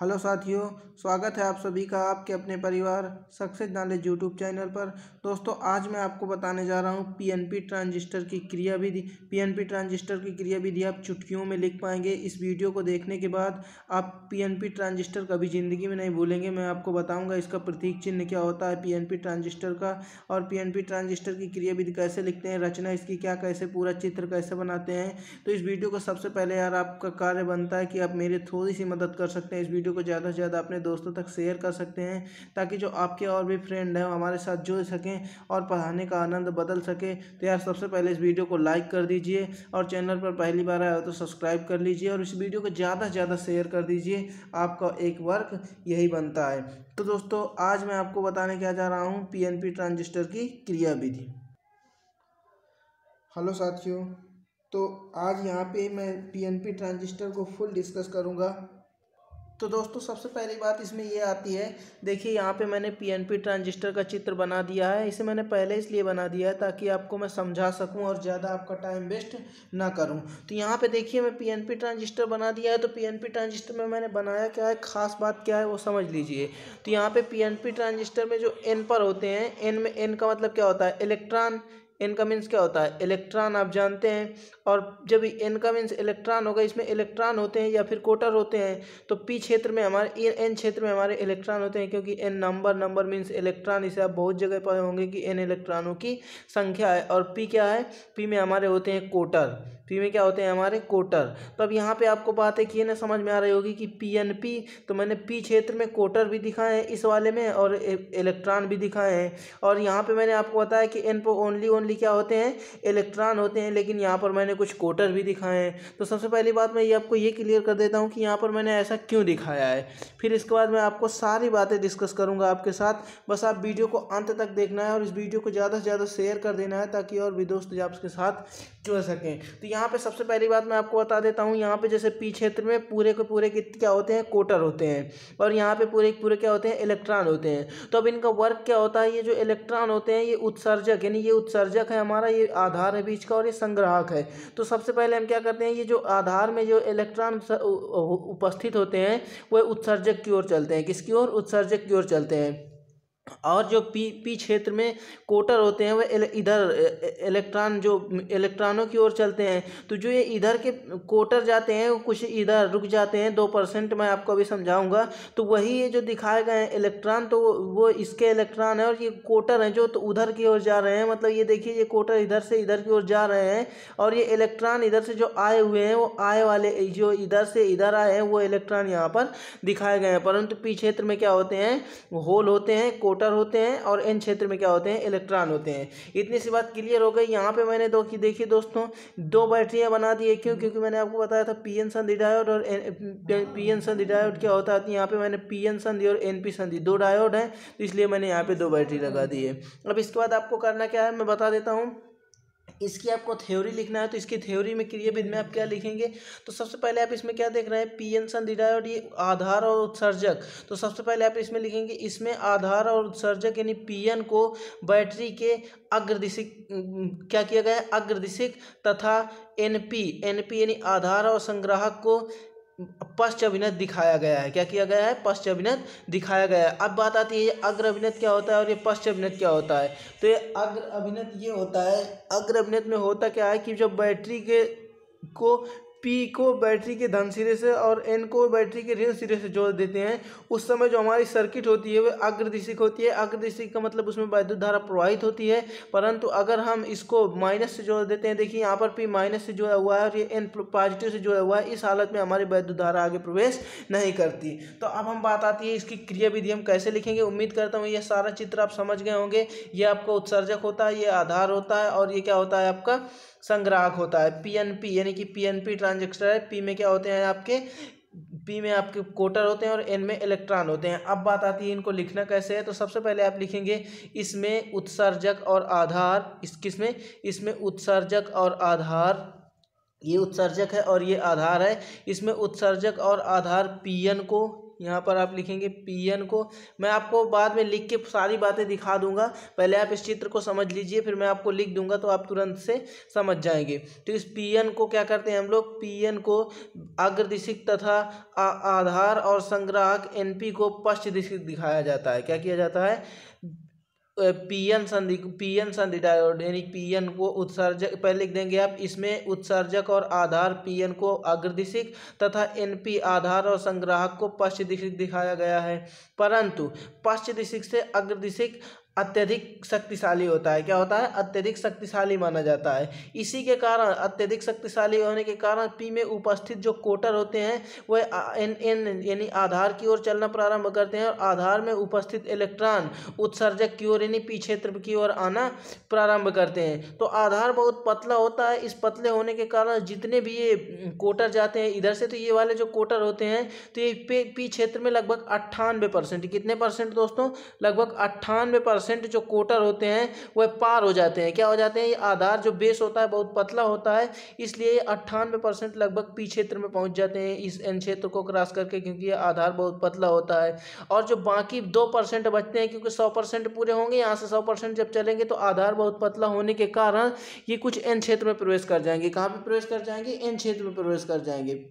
hello साथियों स्वागत है आप सभी का आपके अपने परिवार सक्सेस नॉलेज यूट्यूब चैनल पर दोस्तों आज मैं आपको बताने जा रहा हूँ पीएनपी ट्रांजिस्टर की क्रिया विधि पीएनपी ट्रांजिस्टर की क्रिया विधि आप चुटकियों में लिख पाएंगे इस वीडियो को देखने के बाद आप पीएनपी ट्रांजिस्टर कभी ज़िंदगी में नहीं भूलेंगे मैं आपको बताऊँगा इसका प्रतीक चिन्ह क्या होता है पी ट्रांजिस्टर का और पी ट्रांजिस्टर की क्रिया विधि कैसे लिखते हैं रचना इसकी क्या कैसे पूरा चित्र कैसे बनाते हैं तो इस वीडियो को सबसे पहले यार आपका कार्य बनता है कि आप मेरी थोड़ी सी मदद कर सकते हैं इस वीडियो वीडियो को ज़्यादा से ज़्यादा अपने दोस्तों तक शेयर कर सकते हैं ताकि जो आपके और भी फ्रेंड हैं हमारे साथ जुड़ सकें और पढ़ाने का आनंद बदल सके तो यार सबसे पहले इस वीडियो को लाइक कर दीजिए और चैनल पर पहली बार आया हो तो सब्सक्राइब कर लीजिए और इस वीडियो को ज़्यादा से ज़्यादा शेयर कर दीजिए आपका एक वर्क यही बनता है तो दोस्तों आज मैं आपको बताने क्या जा रहा हूँ पी ट्रांजिस्टर की क्रिया विधि हेलो साथियों तो आज यहाँ पे मैं पीएनपी ट्रांजिस्टर को फुल डिस्कस करूँगा तो दोस्तों सबसे पहली बात इसमें ये आती है देखिए यहाँ पे मैंने पीएनपी ट्रांजिस्टर का चित्र बना दिया है इसे मैंने पहले इसलिए बना दिया है ताकि आपको मैं समझा सकूँ और ज़्यादा आपका टाइम वेस्ट ना करूँ तो यहाँ पे देखिए मैं पीएनपी ट्रांजिस्टर बना दिया है तो पीएनपी ट्रांजिस्टर में मैंने बनाया क्या है खास बात क्या है वो समझ लीजिए तो यहाँ पर पी ट्रांजिस्टर में जो एन पर होते हैं एन में एन का मतलब क्या होता है इलेक्ट्रॉन इनका मीन्स क्या होता है इलेक्ट्रॉन आप जानते हैं और जब एन का मीन्स इलेक्ट्रॉन होगा इसमें इलेक्ट्रॉन होते हैं या फिर कोटर होते हैं तो पी क्षेत्र में हमारे एन क्षेत्र में हमारे इलेक्ट्रॉन होते हैं क्योंकि N number number means electron इसे आप बहुत जगह पर होंगे कि एन इलेक्ट्रॉनों की संख्या है और पी क्या है पी में हमारे होते हैं कोटर पी में क्या होते हैं हमारे कोटर तो अब यहाँ पे आपको बात है कि ये ना समझ में आ रही होगी कि पी एन पी तो मैंने पी क्षेत्र में कोटर भी दिखाए हैं इस वाले में और इलेक्ट्रॉन भी दिखाए हैं और यहाँ पे मैंने आपको बताया कि एन पर ओनली ओनली क्या होते हैं इलेक्ट्रॉन होते हैं लेकिन यहाँ पर मैंने कुछ कोटर भी दिखाए हैं तो सबसे पहली बात मैं ये आपको ये क्लियर कर देता हूँ कि यहाँ पर मैंने ऐसा क्यों दिखाया है फिर इसके बाद मैं आपको सारी बातें डिस्कस करूँगा आपके साथ बस आप वीडियो को अंत तक देखना है और इस वीडियो को ज़्यादा से ज़्यादा शेयर कर देना है ताकि और भी दोस्त आपके साथ जुड़ सकें तो यहाँ पर सबसे पहली बात मैं आपको बता देता हूँ यहाँ पर जैसे पी क्षेत्र में पूरे के पूरे क्या होते हैं कोटर होते हैं और यहाँ पर पूरे पूरे क्या होते हैं इलेक्ट्रॉन होते हैं तो अब इनका वर्क क्या होता है ये जो इलेक्ट्रॉन होते हैं ये उत्सर्जक यानी ये उत्सर्जक है हमारा ये आधार है बीच का और ये संग्राहक है तो सबसे पहले हम क्या करते हैं ये जो आधार में जो इलेक्ट्रॉन उपस्थित होते हैं वह उत्सर्जक की ओर चलते हैं किसकी ओर उत्सर्जक की ओर चलते हैं और जो पी पी क्षेत्र में कोटर होते हैं वह इधर इलेक्ट्रॉन जो इलेक्ट्रॉनों की ओर चलते हैं तो जो ये इधर के कोटर जाते हैं वो कुछ इधर रुक जाते हैं दो परसेंट मैं आपको अभी समझाऊंगा तो वही ये जो दिखाए गए हैं इलेक्ट्रॉन तो वो इसके इलेक्ट्रॉन है और ये कोटर हैं जो तो उधर की ओर जा रहे हैं मतलब ये देखिए ये कोटर इधर से इधर की ओर जा रहे हैं और ये इलेक्ट्रॉन इधर से जो आए हुए हैं वो आए वाले जो इधर से इधर आए हैं वो इलेक्ट्रॉन यहाँ पर दिखाए गए हैं परंतु पी क्षेत्र में क्या होते हैं होल होते हैं मोटर होते हैं और एन क्षेत्र में क्या होते हैं इलेक्ट्रॉन होते हैं इतनी सी बात क्लियर हो गई यहाँ पे मैंने दो की देखिए दोस्तों दो बैटरियाँ बना दी है क्यों क्योंकि मैंने आपको बताया था पी एन संधि डायोड और पी एन संधि डायोड क्या होता है यहाँ पे मैंने पी एन संधि और एन पी संधि दो डायोड हैं तो इसलिए मैंने यहाँ पे दो बैटरी लगा दी है अब इसके बाद आपको करना क्या है मैं बता देता हूँ इसकी आपको थ्योरी लिखना है तो इसकी थ्योरी में विद में आप क्या लिखेंगे तो सबसे पहले आप इसमें क्या देख रहे हैं पी एन संधिडा और ये आधार और उत्सर्जक तो सबसे पहले आप इसमें लिखेंगे इसमें आधार और उत्सर्जक यानी पी एन को बैटरी के अग्रदिशिक क्या किया गया है अग्रदिशिक तथा एन पी एन पी यानी आधार और संग्राहक को पश्च अभिनत दिखाया गया है क्या किया गया है पश्च अभिनत दिखाया गया है अब बात आती है अग्र अभिनत क्या होता है और ये पश्च अभिनत क्या होता है तो ये अग्र अभिनत ये होता है अग्र अभिनत में होता क्या है कि जब बैटरी के को पी को बैटरी के धन सिरे से और एन को बैटरी के ऋण सिरे से जोड़ देते हैं उस समय जो हमारी सर्किट होती है वह अग्रदिशिक होती है अग्रदिशिक का मतलब उसमें वैद्युत धारा प्रवाहित होती है परंतु अगर हम इसको माइनस से जोड़ देते हैं देखिए यहाँ पर पी माइनस से जुड़ा हुआ है और ये एन पॉजिटिव से जुड़ा हुआ है इस हालत में हमारी वैद्युत धारा आगे प्रवेश नहीं करती तो अब हम बात आती है इसकी क्रिया विधि हम कैसे लिखेंगे उम्मीद करता हूँ यह सारा चित्र आप समझ गए होंगे ये आपका उत्सर्जक होता है ये आधार होता है और ये क्या होता है आपका संग्राहक होता है पीएनपी यानी कि पीएनपी ट्रांजेक्टर है पी में क्या होते हैं आपके पी में आपके कोटर होते हैं और एन में इलेक्ट्रॉन होते हैं अब बात आती है इनको लिखना कैसे है तो सबसे पहले आप लिखेंगे इसमें उत्सर्जक और आधार इस किस में इसमें उत्सर्जक और आधार ये उत्सर्जक है और ये आधार है इसमें उत्सर्जक और आधार पी एन को यहाँ पर आप लिखेंगे पीएन को मैं आपको बाद में लिख के सारी बातें दिखा दूंगा पहले आप इस चित्र को समझ लीजिए फिर मैं आपको लिख दूंगा तो आप तुरंत से समझ जाएंगे तो इस एन को क्या करते हैं हम लोग पीएन को अग्र दिशिक तथा आधार और संग्राहक पी को पश्च दिशिक दिखाया जाता है क्या किया जाता है पी एन संधि पी एन संधि डायोड यानी पी एन को उत्सर्जक पहले लिख देंगे आप इसमें उत्सर्जक और आधार पीएन को अग्रदिशिक तथा एन पी आधार और संग्राहक को पश्च दिशिक दिखाया गया है परंतु पश्च दिशिक से अग्रदिशिक अत्यधिक शक्तिशाली होता है क्या होता है अत्यधिक शक्तिशाली माना जाता है इसी के कारण अत्यधिक शक्तिशाली होने के कारण पी में उपस्थित जो कोटर होते हैं वह एन एन यानी आधार की ओर चलना प्रारंभ करते हैं और आधार में उपस्थित इलेक्ट्रॉन उत्सर्जक की ओर यानी पी क्षेत्र की ओर आना प्रारंभ करते हैं तो आधार बहुत पतला होता है इस पतले होने के कारण जितने भी ये कोटर जाते हैं इधर से तो ये वाले जो कोटर होते हैं तो ये पी क्षेत्र में लगभग अट्ठानवे परसेंट कितने परसेंट दोस्तों लगभग अट्ठानवे परसेंट परसेंट जो कोटर होते हैं वह पार हो जाते हैं क्या हो जाते हैं ये आधार जो बेस होता है बहुत पतला होता है इसलिए अट्ठानवे परसेंट लगभग पी क्षेत्र में पहुंच जाते हैं इस एन क्षेत्र को क्रॉस करके क्योंकि ये आधार बहुत पतला होता है और जो बाकी दो परसेंट बचते हैं क्योंकि सौ परसेंट पूरे होंगे यहाँ से सौ परसेंट जब चलेंगे तो आधार बहुत पतला होने के कारण ये कुछ एन क्षेत्र में प्रवेश कर जाएंगे कहाँ पर प्रवेश कर जाएंगे एन क्षेत्र में प्रवेश कर जाएंगे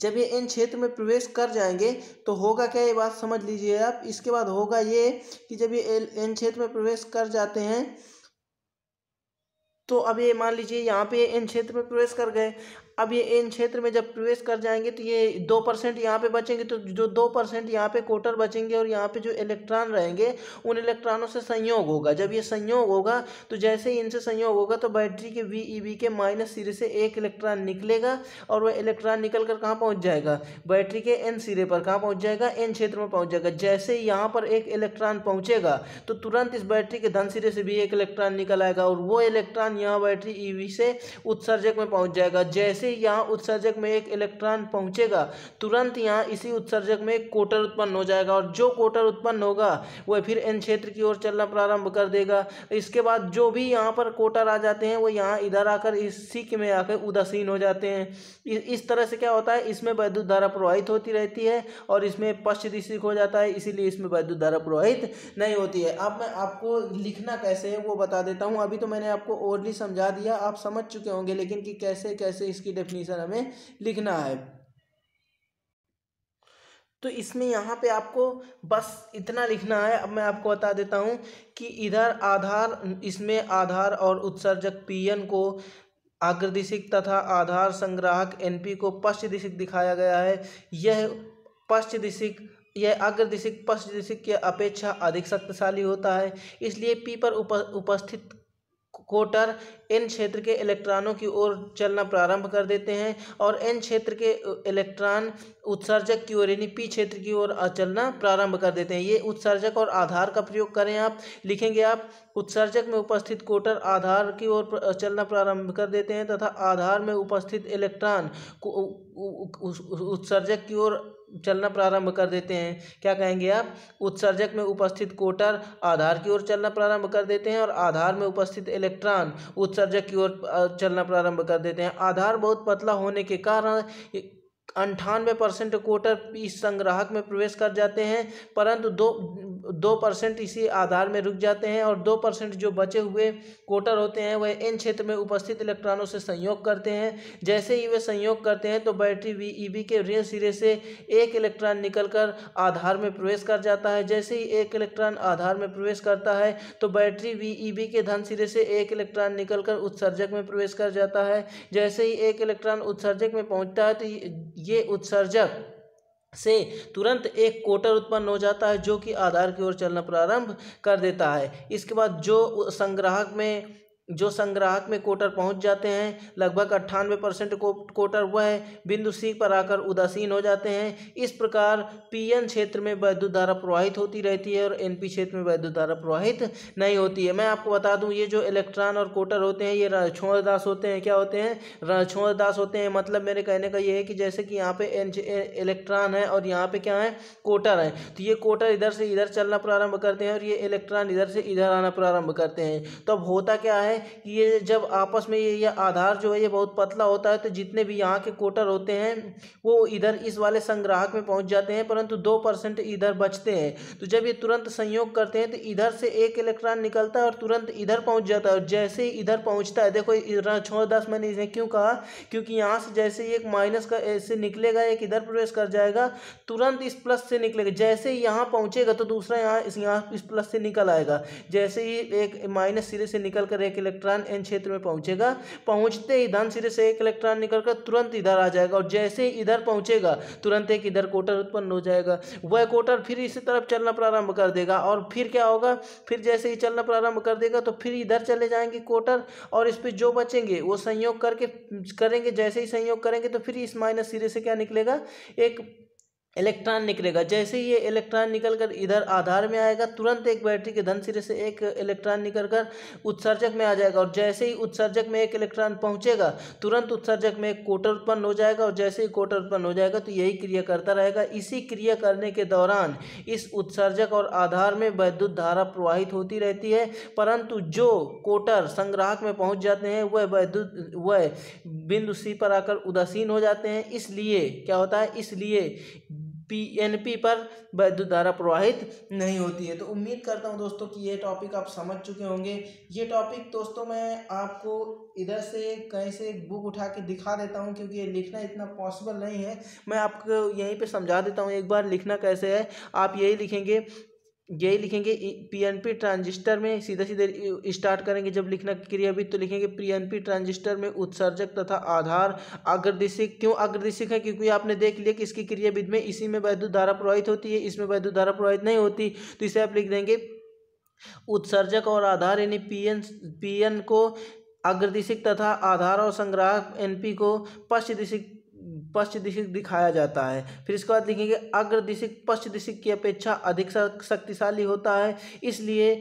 जब ये इन क्षेत्र में प्रवेश कर जाएंगे तो होगा क्या ये बात समझ लीजिए आप इसके बाद होगा ये कि जब ये इन क्षेत्र में प्रवेश कर जाते हैं तो अब ये मान लीजिए यहाँ पे इन क्षेत्र में प्रवेश कर गए अब ये इन क्षेत्र में जब प्रवेश कर जाएंगे तो ये दो परसेंट यहाँ पर बचेंगे तो जो दो परसेंट यहाँ पे कोटर बचेंगे और यहाँ पे जो इलेक्ट्रॉन रहेंगे उन इलेक्ट्रॉनों से संयोग होगा जब ये संयोग होगा तो जैसे ही इनसे संयोग होगा तो बैटरी के वी ई वी के माइनस सिरे से एक इलेक्ट्रॉन निकलेगा और वह इलेक्ट्रॉन निकल कर कहाँ पहुँच जाएगा बैटरी के एन सिरे पर कहाँ पहुँच जाएगा एन क्षेत्र में पहुँच जाएगा जैसे ही यहाँ पर एक इलेक्ट्रॉन पहुँचेगा तो तुरंत इस बैटरी के धन सिरे से भी एक इलेक्ट्रॉन निकल आएगा और वो इलेक्ट्रॉन यहाँ बैटरी ई e वी से उत्सर्जक में पहुँच जाएगा जैसे जैसे ही यहाँ उत्सर्जक में एक इलेक्ट्रॉन पहुँचेगा तुरंत यहाँ इसी उत्सर्जक में एक कोटर उत्पन्न हो जाएगा और जो कोटर उत्पन्न होगा वह फिर एन क्षेत्र की ओर चलना प्रारंभ कर देगा इसके बाद जो भी यहाँ पर कोटर आ जाते हैं वो यहाँ इधर आकर इस सीख में आकर उदासीन हो जाते हैं इस तरह से क्या होता है इसमें वैद्युत धारा प्रवाहित होती रहती है और इसमें पश्च दिशिक हो जाता है इसीलिए इसमें वैद्युत धारा प्रवाहित नहीं होती है अब मैं आपको लिखना कैसे है वो बता देता हूँ अभी तो मैंने आपको ओरली समझा दिया आप समझ चुके होंगे लेकिन कि कैसे कैसे इसकी डेफिनेशन हमें लिखना है तो इसमें यहाँ पे आपको बस इतना लिखना है अब मैं आपको बता देता हूँ कि इधर आधार इसमें आधार और उत्सर्जक पीएन को आग्रदिशिक तथा आधार संग्राहक एनपी को पश्च दिशिक दिखाया गया है यह पश्च दिशिक यह अग्रदिशिक पश्च दिशिक के अपेक्षा अधिक शक्तिशाली होता है इसलिए पी पर उप, उपस्थित कोटर एन क्षेत्र के इलेक्ट्रॉनों की ओर चलना प्रारंभ कर देते हैं और एन क्षेत्र के इलेक्ट्रॉन उत्सर्जक की ओर यानी पी क्षेत्र की ओर चलना प्रारंभ कर देते हैं ये उत्सर्जक और आधार का प्रयोग करें आप लिखेंगे आप उत्सर्जक में उपस्थित कोटर आधार की ओर चलना प्रारंभ कर देते हैं तथा आधार में उपस्थित इलेक्ट्रॉन उत्सर्जक की ओर चलना प्रारंभ कर देते हैं क्या कहेंगे आप उत्सर्जक में उपस्थित कोटर आधार की ओर चलना प्रारंभ कर देते हैं और आधार में उपस्थित इलेक्ट्रॉन उत्सर्जक की ओर चलना प्रारंभ कर देते हैं आधार बहुत पतला होने के कारण अंठानवे परसेंट कोटर इस संग्राहक में प्रवेश कर जाते हैं परंतु दो दो परसेंट इसी आधार में रुक जाते हैं और दो परसेंट जो बचे हुए कोटर होते हैं वह इन क्षेत्र में उपस्थित इलेक्ट्रॉनों से संयोग करते हैं जैसे ही वे संयोग करते हैं तो बैटरी वी ई बी के ऋण सिरे से एक इलेक्ट्रॉन निकलकर आधार में प्रवेश कर जाता है जैसे ही एक इलेक्ट्रॉन आधार में प्रवेश करता है तो बैटरी वी ई बी के धन सिरे से एक इलेक्ट्रॉन कर उत्सर्जक में प्रवेश कर जाता है जैसे ही एक इलेक्ट्रॉन उत्सर्जक में पहुँचता है तो ये उत्सर्जक से तुरंत एक कोटर उत्पन्न हो जाता है जो कि आधार की ओर चलना प्रारंभ कर देता है इसके बाद जो संग्राहक में जो संग्राहक में कोटर पहुंच जाते हैं लगभग अट्ठानवे परसेंट को कोटर वह बिंदु सी पर आकर उदासीन हो जाते हैं इस प्रकार पीएन क्षेत्र में वैद्युत धारा प्रवाहित होती रहती है और एनपी क्षेत्र में वैद्युत धारा प्रवाहित नहीं होती है मैं आपको बता दूं ये जो इलेक्ट्रॉन और कोटर होते हैं ये रणछोड़दास होते हैं क्या होते हैं रणछोड़दास होते हैं मतलब मेरे कहने का ये है कि जैसे कि यहाँ पे इलेक्ट्रॉन है और यहाँ पे क्या है कोटर है तो ये कोटर इधर से इधर चलना प्रारंभ करते हैं और ये इलेक्ट्रॉन इधर से इधर आना प्रारंभ करते हैं तो अब होता क्या है है कि ये जब आपस में ये आधार जो है ये बहुत पतला होता है तो जितने भी यहाँ के कोटर होते हैं वो इधर इस वाले संग्राहक में पहुँच जाते हैं परंतु दो परसेंट इधर बचते हैं तो जब ये तुरंत संयोग करते हैं तो इधर से एक इलेक्ट्रॉन निकलता है और तुरंत इधर पहुँच जाता है और जैसे ही इधर पहुँचता है देखो छोड़ दस मैंने इसे क्यों कहा क्योंकि यहाँ से जैसे ही एक माइनस का ऐसे निकलेगा एक इधर प्रवेश कर जाएगा तुरंत इस प्लस से निकलेगा जैसे ही यहाँ पहुँचेगा तो दूसरा यहाँ इस यहाँ इस प्लस से निकल आएगा जैसे ही एक माइनस सिरे से निकल कर एक इलेक्ट्रॉन एन क्षेत्र में पहुंचेगा पहुंचते ही धन सिरे से एक इलेक्ट्रॉन निकलकर तुरंत इधर आ जाएगा और जैसे ही इधर पहुंचेगा तुरंत एक इधर कोटर उत्पन्न हो जाएगा वह कोटर फिर इसी तरफ चलना प्रारंभ कर देगा और फिर क्या होगा फिर जैसे ही चलना प्रारंभ कर देगा तो फिर इधर चले जाएंगे कोटर और इस पर जो बचेंगे वो संयोग करके करेंगे जैसे ही संयोग करेंगे तो फिर इस माइनस सिरे से क्या निकलेगा एक इलेक्ट्रॉन निकलेगा जैसे ही ये इलेक्ट्रॉन निकलकर इधर आधार में आएगा तुरंत एक बैटरी के धन सिरे से एक इलेक्ट्रॉन निकलकर उत्सर्जक में आ जाएगा और जैसे ही उत्सर्जक में एक इलेक्ट्रॉन पहुंचेगा तुरंत उत्सर्जक में एक कोटर उत्पन्न हो जाएगा और जैसे ही कोटर उत्पन्न हो जाएगा तो यही क्रिया करता रहेगा इसी क्रिया करने के दौरान इस उत्सर्जक और आधार में वैद्युत धारा प्रवाहित होती रहती है परंतु जो कोटर संग्राहक में पहुँच जाते हैं वह वैद्युत वह बिंदु सी पर आकर उदासीन हो जाते हैं इसलिए क्या होता है इसलिए पीएनपी पर द्वारा प्रवाहित नहीं होती है तो उम्मीद करता हूँ दोस्तों कि ये टॉपिक आप समझ चुके होंगे ये टॉपिक दोस्तों मैं आपको इधर से कहीं से बुक उठा के दिखा देता हूँ क्योंकि ये लिखना इतना पॉसिबल नहीं है मैं आपको यहीं पे समझा देता हूँ एक बार लिखना कैसे है आप यही लिखेंगे यही लिखेंगे पीएनपी ट्रांजिस्टर में सीधे सीधे स्टार्ट करेंगे जब लिखना क्रिया भी तो लिखेंगे पीएनपी ट्रांजिस्टर में उत्सर्जक तथा आधार अग्रदिशिक क्यों अग्रदिशिक है क्योंकि आपने देख लिया कि इसकी विद में इसी में वैद्युत धारा प्रवाहित होती है इसमें वैद्युत धारा प्रवाहित नहीं होती तो इसे आप लिख देंगे उत्सर्जक और आधार यानी पीएन पीएन को अग्रदिशिक तथा आधार और संग्राहक एनपी को पश्चिदिशिक पश्च दिशिक दिखाया जाता है फिर इसके बाद लिखेंगे अग्र दिशिक पश्च दिशिक की अपेक्षा अधिक शक्तिशाली होता है इसलिए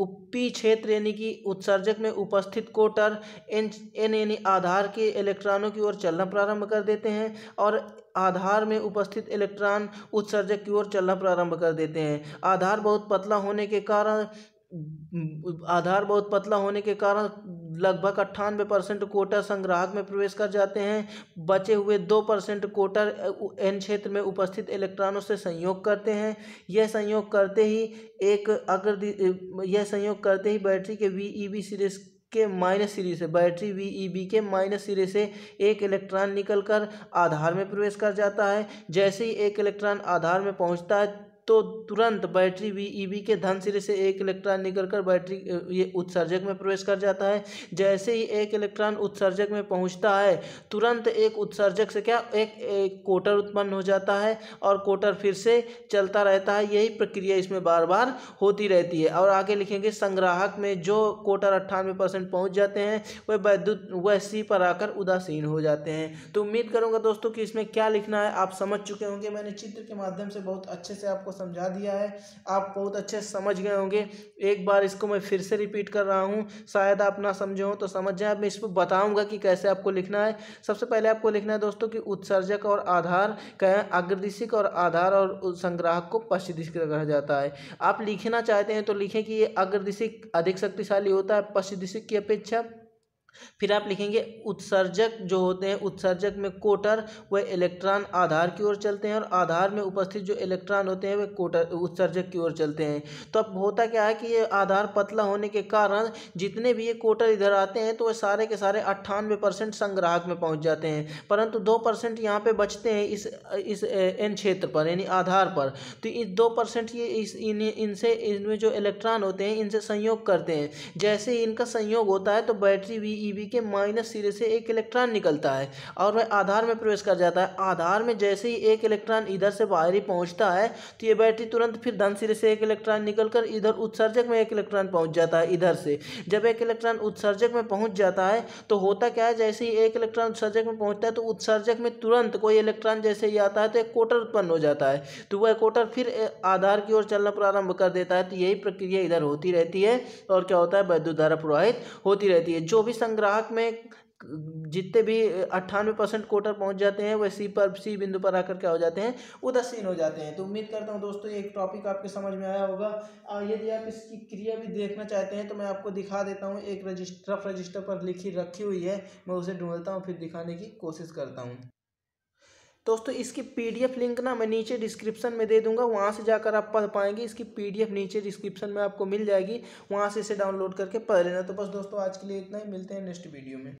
पी क्षेत्र यानी कि उत्सर्जक में उपस्थित कोटर एन एन यानी आधार के इलेक्ट्रॉनों की ओर चलना प्रारंभ कर देते हैं और आधार में उपस्थित इलेक्ट्रॉन उत्सर्जक की ओर चलना प्रारंभ कर देते हैं आधार बहुत पतला होने के कारण आधार बहुत पतला होने के कारण लगभग अट्ठानवे परसेंट कोटर संग्राहक में प्रवेश कर जाते हैं बचे हुए दो परसेंट कोटर एन क्षेत्र में उपस्थित इलेक्ट्रॉनों से संयोग करते हैं यह संयोग करते ही एक अगर यह संयोग करते ही बैटरी के वी ई बी सीरीज के माइनस सिरे से बैटरी वी ई बी के माइनस सिरे से एक इलेक्ट्रॉन निकलकर आधार में प्रवेश कर जाता है जैसे ही एक इलेक्ट्रॉन आधार में पहुंचता है तो तुरंत बैटरी भी ईवी e के धन सिरे से एक इलेक्ट्रॉन निकल कर बैटरी ये उत्सर्जक में प्रवेश कर जाता है जैसे ही एक इलेक्ट्रॉन उत्सर्जक में पहुंचता है तुरंत एक उत्सर्जक से क्या एक, एक कोटर उत्पन्न हो जाता है और कोटर फिर से चलता रहता है यही प्रक्रिया इसमें बार बार होती रहती है और आगे लिखेंगे संग्राहक में जो कोटर अट्ठानवे परसेंट पहुँच जाते हैं वह वैद्युत वह सी पर आकर उदासीन हो जाते हैं तो उम्मीद करूँगा दोस्तों कि इसमें क्या लिखना है आप समझ चुके होंगे मैंने चित्र के माध्यम से बहुत अच्छे से आपको समझा दिया है आप बहुत अच्छे समझ गए होंगे एक बार इसको मैं फिर से रिपीट कर रहा हूँ शायद आप ना समझे हो तो समझ जाए मैं इस पर बताऊँगा कि कैसे आपको लिखना है सबसे पहले आपको लिखना है दोस्तों कि उत्सर्जक और आधार कहें अग्रदिशिक और आधार और संग्राहक को पश्चिदिशिक कहा जाता है आप लिखना चाहते हैं तो लिखें कि ये अग्रदिशिक अधिक शक्तिशाली होता है पश्चिदिशिक की अपेक्षा फिर आप लिखेंगे उत्सर्जक जो होते हैं उत्सर्जक में कोटर वह इलेक्ट्रॉन आधार की ओर चलते हैं और आधार में उपस्थित जो इलेक्ट्रॉन होते हैं वे कोटर उत्सर्जक की ओर चलते हैं तो अब होता क्या है कि ये आधार पतला होने के कारण जितने भी ये कोटर इधर आते हैं तो वह सारे के सारे अट्ठानवे परसेंट संग्राहक में पहुँच जाते हैं परंतु दो परसेंट यहाँ पर बचते हैं इस इस एन क्षेत्र पर यानी आधार पर तो इस दो परसेंट ये इस इनसे इनमें जो इलेक्ट्रॉन होते हैं इनसे संयोग करते हैं जैसे ही इनका संयोग होता है तो बैटरी भी ई e के माइनस सिरे से एक इलेक्ट्रॉन निकलता है और वह आधार में प्रवेश कर जाता है आधार में जैसे ही एक इलेक्ट्रॉन इधर से बाहर ही पहुँचता है तो ये बैटरी तुरंत फिर धन सिरे से एक इलेक्ट्रॉन निकल इधर उत्सर्जक में एक इलेक्ट्रॉन पहुँच जाता है इधर से जब एक इलेक्ट्रॉन उत्सर्जक में पहुँच जाता है तो होता क्या है जैसे ही एक इलेक्ट्रॉन उत्सर्जक में पहुँचता है तो उत्सर्जक में तुरंत कोई इलेक्ट्रॉन जैसे ही आता है तो एक कोटर उत्पन्न हो जाता है तो वह कोटर फिर आधार की ओर चलना प्रारंभ कर देता है तो यही प्रक्रिया इधर होती रहती है और क्या होता है वैद्युत धारा प्रवाहित होती रहती है जो भी संग्राहक में जितने भी अट्ठानवे परसेंट कोटर पहुंच जाते हैं वह सी पर सी बिंदु पर आकर क्या हो जाते हैं उदासीन हो जाते हैं तो उम्मीद करता हूं दोस्तों ये एक टॉपिक आपके समझ में आया होगा यदि आप इसकी क्रिया भी देखना चाहते हैं तो मैं आपको दिखा देता हूं एक रजिस्टर रफ रजिस्टर पर लिखी रखी हुई है मैं उसे ढूंढता हूँ फिर दिखाने की कोशिश करता हूँ दोस्तों इसकी पीडीएफ लिंक ना मैं नीचे डिस्क्रिप्शन में दे दूंगा वहाँ से जाकर आप पढ़ पाएंगे इसकी पीडीएफ नीचे डिस्क्रिप्शन में आपको मिल जाएगी वहाँ से इसे डाउनलोड करके पढ़ लेना तो बस दोस्तों आज के लिए इतना ही मिलते हैं नेक्स्ट वीडियो में